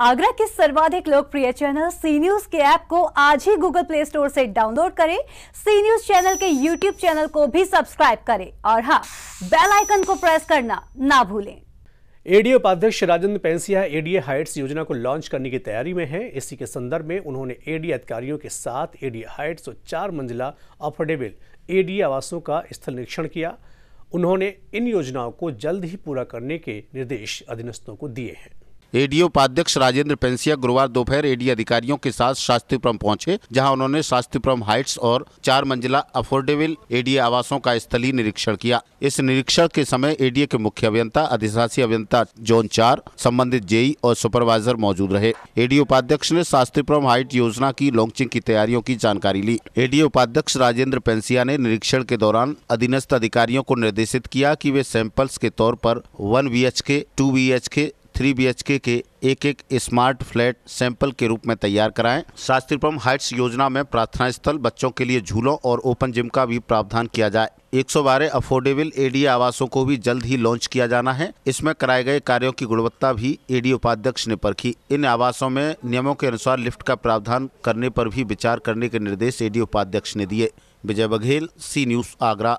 आगरा के सर्वाधिक लोकप्रिय चैनल सी न्यूज के ऐप को आज ही गूगल प्ले स्टोर से डाउनलोड करें सी न्यूज चैनल के यूट्यूब चैनल को भी सब्सक्राइब करें और हाँ बेल आइकन को प्रेस करना ना भूलें एडीए उपाध्यक्ष राजेंद्र पेंसिया एडीए हाइट्स योजना को लॉन्च करने की तैयारी में हैं इसी के संदर्भ में उन्होंने एडीए अधिकारियों के साथ एडीए हाइट्स और चार मंजिला अफोर्डेबल एडीए आवासों का स्थल निरीक्षण किया उन्होंने इन योजनाओं को जल्द ही पूरा करने के निर्देश अधीनस्थों को दिए हैं एडीओ उपाध्यक्ष राजेंद्र पेंसिया गुरुवार दोपहर एडी अधिकारियों के साथ शास्त्रीपुरम पहुंचे जहां उन्होंने शास्त्रीपुरम हाइट्स और चार मंजिला अफोर्डेबल एडी आवासों का स्थलीय निरीक्षण किया इस निरीक्षण के समय एडीए के मुख्य अभियंता अधिशासी अभियंता जोन चार संबंधित जेई और सुपरवाइजर मौजूद रहे एडीओ उपाध्यक्ष ने शास्त्रीपुरम हाइट योजना की लॉन्चिंग की तैयारियों की जानकारी ली एडीए उपाध्यक्ष राजेंद्र पेंसिया ने निरीक्षण के दौरान अधीनस्थ अधिकारियों को निर्देशित किया की वे सैंपल्स के तौर पर one B H K two B H K three B K एक एक स्मार्ट फ्लैट सैंपल के रूप में तैयार कराएं शास्त्रीपुरम हाइट्स योजना में प्रार्थना स्थल बच्चों के लिए झूलों और ओपन जिम का भी प्रावधान किया जाए एक सौ बारह अफोर्डेबल एडी आवासों को भी जल्द ही लॉन्च किया जाना है इसमें कराए गए कार्यों की गुणवत्ता भी एडी उपाध्यक्ष ने परखी इन आवासों में नियमों के अनुसार लिफ्ट का प्रावधान करने पर भी विचार करने के निर्देश एडी उपाध्यक्ष ने दिए विजय बघेल सी न्यूज आगरा